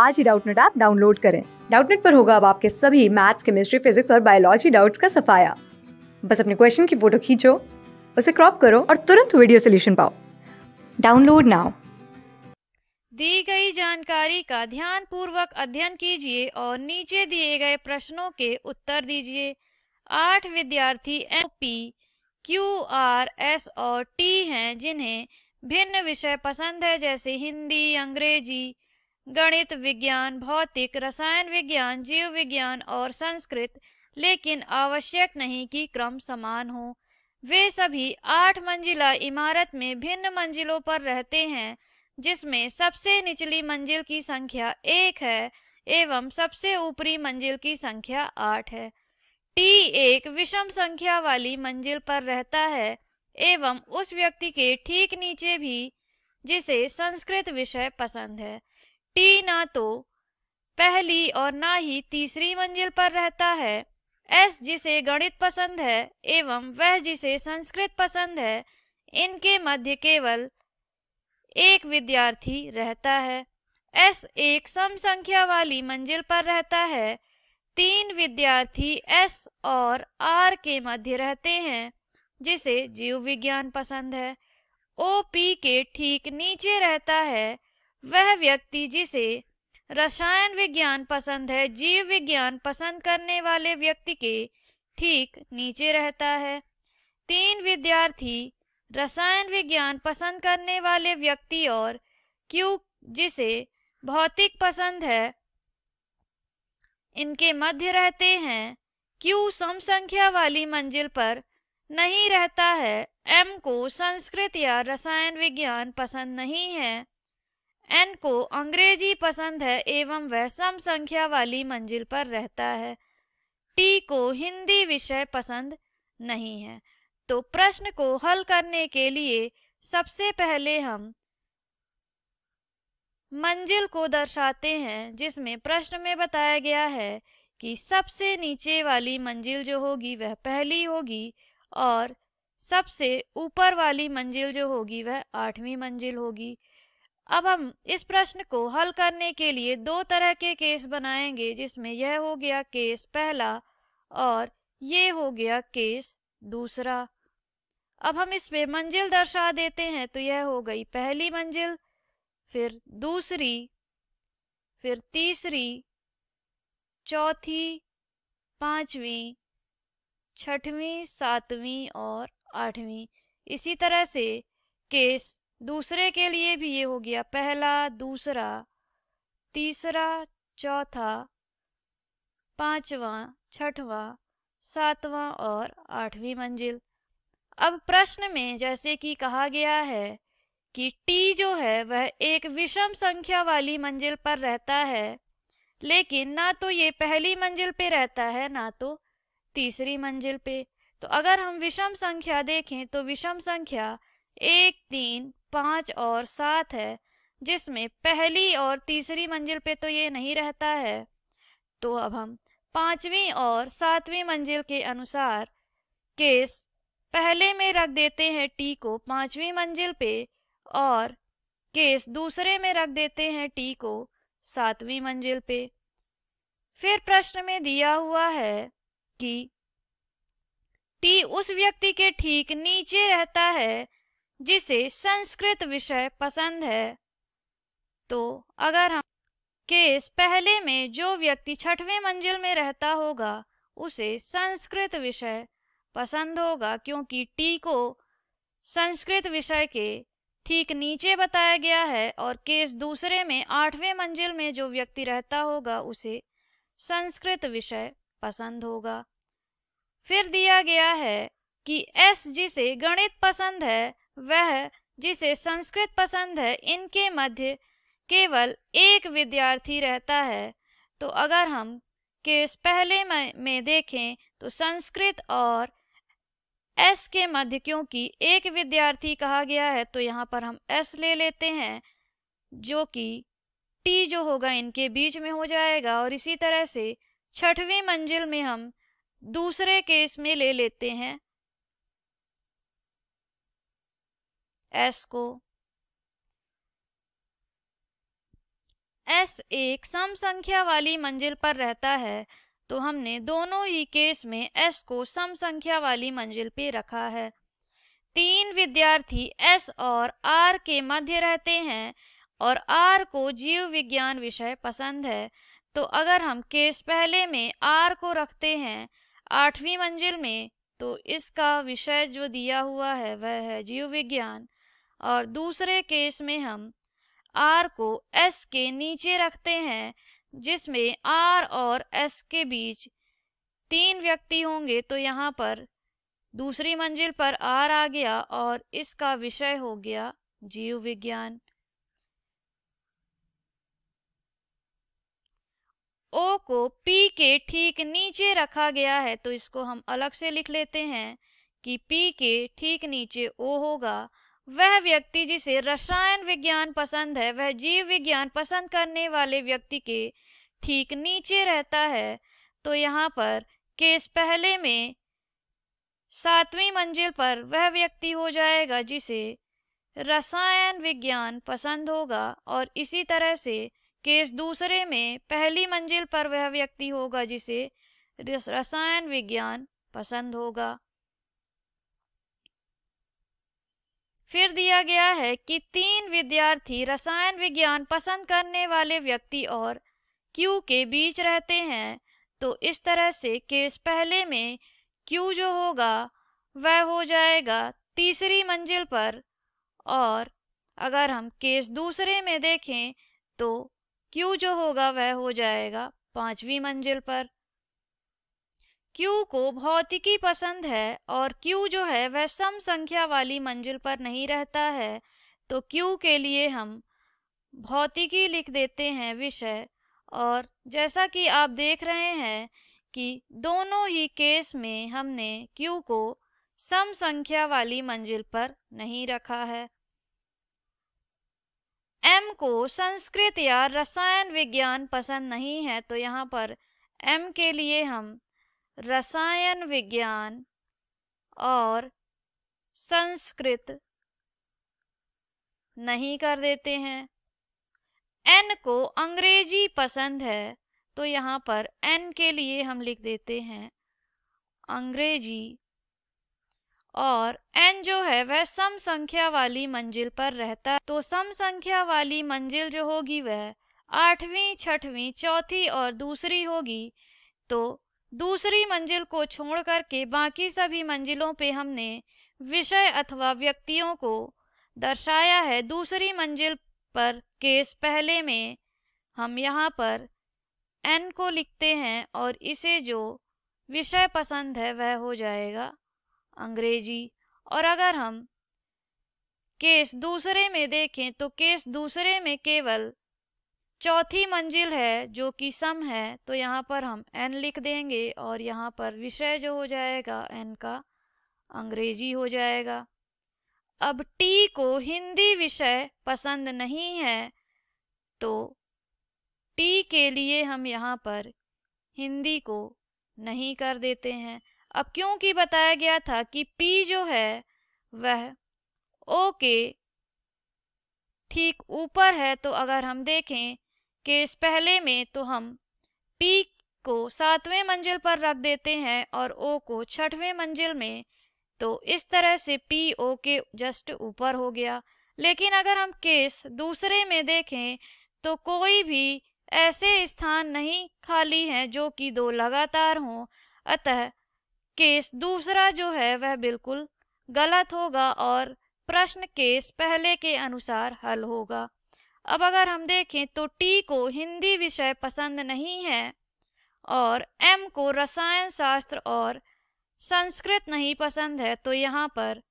आज ही Doubtnut app download करें डाउटनेट पर होगा अब आपके सभी मैथ्स केमिस्ट्री फिजिक्स और बायोलॉजी डाउट्स का सफाया बस अपने क्वेश्चन की फोटो खींचो उसे क्रॉप करो और तुरंत वीडियो सोल्यूशन पाओ डाउनलोड नाउ दी गई जानकारी का ध्यान पूर्वक अध्ययन कीजिए और नीचे दिए गए प्रश्नों के उत्तर दीजिए आठ विद्यार्थी M P Q R S और टी हैं जिन्हें भिन्न विषय पसंद है जैसे हिंदी अंग्रेजी गणित विज्ञान भौतिक रसायन विज्ञान जीव विज्ञान और संस्कृत लेकिन आवश्यक नहीं कि क्रम समान हो वे सभी आठ मंजिला इमारत में भिन्न मंजिलों पर रहते हैं जिसमें सबसे निचली मंजिल की संख्या एक है एवं सबसे ऊपरी मंजिल की संख्या आठ है टी एक विषम संख्या वाली मंजिल पर रहता है एवं उस व्यक्ति के ठीक नीचे भी जिसे संस्कृत विषय पसंद है टी ना तो पहली और ना ही तीसरी मंजिल पर रहता है एस जिसे गणित पसंद है एवं वह जिसे संस्कृत पसंद है इनके मध्य केवल एक विद्यार्थी रहता है एस एक सम संख्या वाली मंजिल पर रहता है तीन विद्यार्थी एस और आर के मध्य रहते हैं जिसे जीव विज्ञान पसंद है ओ पी के ठीक नीचे रहता है वह व्यक्ति जिसे रसायन विज्ञान पसंद है जीव विज्ञान पसंद करने वाले व्यक्ति के ठीक नीचे रहता है तीन विद्यार्थी रसायन विज्ञान पसंद करने वाले व्यक्ति और क्यू जिसे भौतिक पसंद है इनके मध्य रहते हैं क्यू सम संख्या वाली मंजिल पर नहीं रहता है एम को संस्कृत या रसायन विज्ञान पसंद नहीं है एन को अंग्रेजी पसंद है एवं वह सम संख्या वाली मंजिल पर रहता है टी को हिंदी विषय पसंद नहीं है तो प्रश्न को हल करने के लिए सबसे पहले हम मंजिल को दर्शाते हैं जिसमें प्रश्न में बताया गया है कि सबसे नीचे वाली मंजिल जो होगी वह पहली होगी और सबसे ऊपर वाली मंजिल जो होगी वह आठवीं मंजिल होगी अब हम इस प्रश्न को हल करने के लिए दो तरह के केस बनाएंगे जिसमें यह हो गया केस पहला और ये हो गया केस दूसरा अब हम इसमें मंजिल दर्शा देते हैं तो यह हो गई पहली मंजिल फिर दूसरी फिर तीसरी चौथी पांचवी छठवीं सातवीं और आठवीं इसी तरह से केस दूसरे के लिए भी ये हो गया पहला दूसरा तीसरा चौथा पांचवा छठवा सातवां और आठवीं मंजिल अब प्रश्न में जैसे कि कहा गया है कि टी जो है वह एक विषम संख्या वाली मंजिल पर रहता है लेकिन ना तो ये पहली मंजिल पे रहता है ना तो तीसरी मंजिल पे तो अगर हम विषम संख्या देखें तो विषम संख्या एक तीन पाँच और सात है जिसमें पहली और तीसरी मंजिल पे तो ये नहीं रहता है तो अब हम पांचवी और सातवीं मंजिल के अनुसार केस पहले में रख देते हैं टी को पांचवी मंजिल पे और केस दूसरे में रख देते हैं टी को सातवीं मंजिल पे फिर प्रश्न में दिया हुआ है कि टी उस व्यक्ति के ठीक नीचे रहता है जिसे संस्कृत विषय पसंद है तो अगर हम केस पहले में जो व्यक्ति छठवें मंजिल में रहता होगा उसे संस्कृत विषय पसंद होगा क्योंकि टी को संस्कृत विषय के ठीक नीचे बताया गया है और केस दूसरे में आठवें मंजिल में जो व्यक्ति रहता होगा उसे संस्कृत विषय पसंद होगा फिर दिया गया है कि एस जिसे गणित पसंद है वह जिसे संस्कृत पसंद है इनके मध्य केवल एक विद्यार्थी रहता है तो अगर हम केस पहले में देखें तो संस्कृत और एस के मध्य क्योंकि एक विद्यार्थी कहा गया है तो यहाँ पर हम एस ले लेते हैं जो कि टी जो होगा इनके बीच में हो जाएगा और इसी तरह से छठवीं मंजिल में हम दूसरे केस में ले लेते हैं एस को एस एक सम संख्या वाली मंजिल पर रहता है तो हमने दोनों ही केस में एस को सम संख्या वाली मंजिल पे रखा है तीन विद्यार्थी एस और आर के मध्य रहते हैं और आर को जीव विज्ञान विषय पसंद है तो अगर हम केस पहले में आर को रखते हैं आठवीं मंजिल में तो इसका विषय जो दिया हुआ है वह है जीव विज्ञान और दूसरे केस में हम आर को एस के नीचे रखते हैं जिसमें आर और एस के बीच तीन व्यक्ति होंगे तो यहाँ पर दूसरी मंजिल पर आर आ गया और इसका विषय हो गया जीव विज्ञान ओ को पी के ठीक नीचे रखा गया है तो इसको हम अलग से लिख लेते हैं कि पी के ठीक नीचे ओ होगा वह व्यक्ति जिसे रसायन विज्ञान पसंद है वह जीव विज्ञान पसंद करने वाले व्यक्ति के ठीक नीचे रहता है तो यहाँ पर केस पहले में सातवीं मंजिल पर वह व्यक्ति हो जाएगा जिसे रसायन विज्ञान पसंद होगा और इसी तरह से केस दूसरे में पहली मंजिल पर वह व्यक्ति होगा जिसे रसायन विज्ञान पसंद होगा फिर दिया गया है कि तीन विद्यार्थी रसायन विज्ञान पसंद करने वाले व्यक्ति और क्यू के बीच रहते हैं तो इस तरह से केस पहले में क्यू जो होगा वह हो जाएगा तीसरी मंजिल पर और अगर हम केस दूसरे में देखें तो क्यू जो होगा वह हो जाएगा पांचवी मंजिल पर क्यू को भौतिकी पसंद है और क्यू जो है वह सम संख्या वाली मंजिल पर नहीं रहता है तो क्यू के लिए हम भौतिकी लिख देते हैं विषय और जैसा कि आप देख रहे हैं कि दोनों ही केस में हमने क्यू को सम संख्या वाली मंजिल पर नहीं रखा है एम को संस्कृत या रसायन विज्ञान पसंद नहीं है तो यहाँ पर एम के लिए हम रसायन विज्ञान और संस्कृत नहीं कर देते हैं एन को अंग्रेजी पसंद है तो यहाँ पर एन के लिए हम लिख देते हैं अंग्रेजी और एन जो है वह सम संख्या वाली मंजिल पर रहता है तो सम संख्या वाली मंजिल जो होगी वह आठवीं छठवीं चौथी और दूसरी होगी तो दूसरी मंजिल को छोड़ करके बाकी सभी मंजिलों पे हमने विषय अथवा व्यक्तियों को दर्शाया है दूसरी मंजिल पर केस पहले में हम यहाँ पर एन को लिखते हैं और इसे जो विषय पसंद है वह हो जाएगा अंग्रेजी और अगर हम केस दूसरे में देखें तो केस दूसरे में केवल चौथी मंजिल है जो कि सम है तो यहाँ पर हम एन लिख देंगे और यहाँ पर विषय जो हो जाएगा एन का अंग्रेजी हो जाएगा अब टी को हिंदी विषय पसंद नहीं है तो टी के लिए हम यहाँ पर हिंदी को नहीं कर देते हैं अब क्योंकि बताया गया था कि पी जो है वह ओ के ठीक ऊपर है तो अगर हम देखें केस पहले में तो हम पी को सातवें मंजिल पर रख देते हैं और ओ को छठवें मंजिल में तो इस तरह से पी ओ के जस्ट ऊपर हो गया लेकिन अगर हम केस दूसरे में देखें तो कोई भी ऐसे स्थान नहीं खाली हैं जो कि दो लगातार हों अतः केस दूसरा जो है वह बिल्कुल गलत होगा और प्रश्न केस पहले के अनुसार हल होगा अब अगर हम देखें तो टी को हिंदी विषय पसंद नहीं है और एम को रसायन शास्त्र और संस्कृत नहीं पसंद है तो यहाँ पर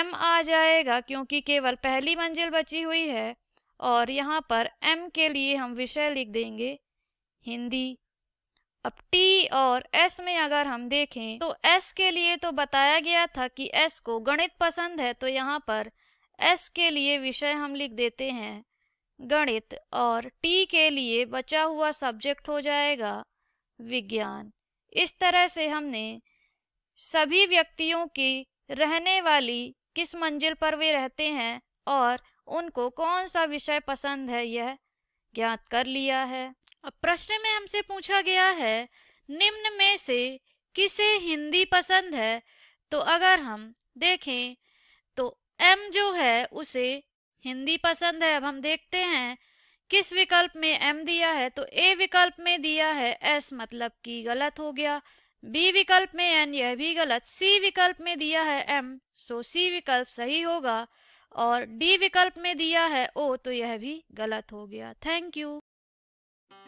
एम आ जाएगा क्योंकि केवल पहली मंजिल बची हुई है और यहाँ पर एम के लिए हम विषय लिख देंगे हिंदी अब टी और एस में अगर हम देखें तो एस के लिए तो बताया गया था कि एस को गणित पसंद है तो यहाँ पर एस के लिए विषय हम लिख देते हैं गणित और टी के लिए बचा हुआ सब्जेक्ट हो जाएगा विज्ञान इस तरह से हमने सभी व्यक्तियों की रहने वाली किस मंजिल पर वे रहते हैं और उनको कौन सा विषय पसंद है यह ज्ञात कर लिया है अब प्रश्न में हमसे पूछा गया है निम्न में से किसे हिंदी पसंद है तो अगर हम देखें तो एम जो है उसे हिंदी पसंद है अब हम देखते हैं किस विकल्प में एम दिया है तो ए विकल्प में दिया है एस मतलब कि गलत हो गया बी विकल्प में एन यह भी गलत सी विकल्प में दिया है एम सो सी विकल्प सही होगा और डी विकल्प में दिया है ओ तो यह भी गलत हो गया थैंक यू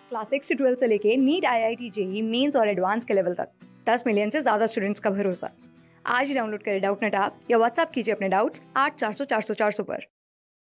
क्लास सिक्स से ट्वेल्थ से लेके NEET I I T JEE mains और एडवांस के लेवल तक दस मिलियन से ज्यादा स्टूडेंट्स का भरोसा आज ही डाउनलोड करें डाउट नेट आप या व्हाट्सअप कीजिए अपने डाउट्स आठ चार सौ चार सौ चार सौ पर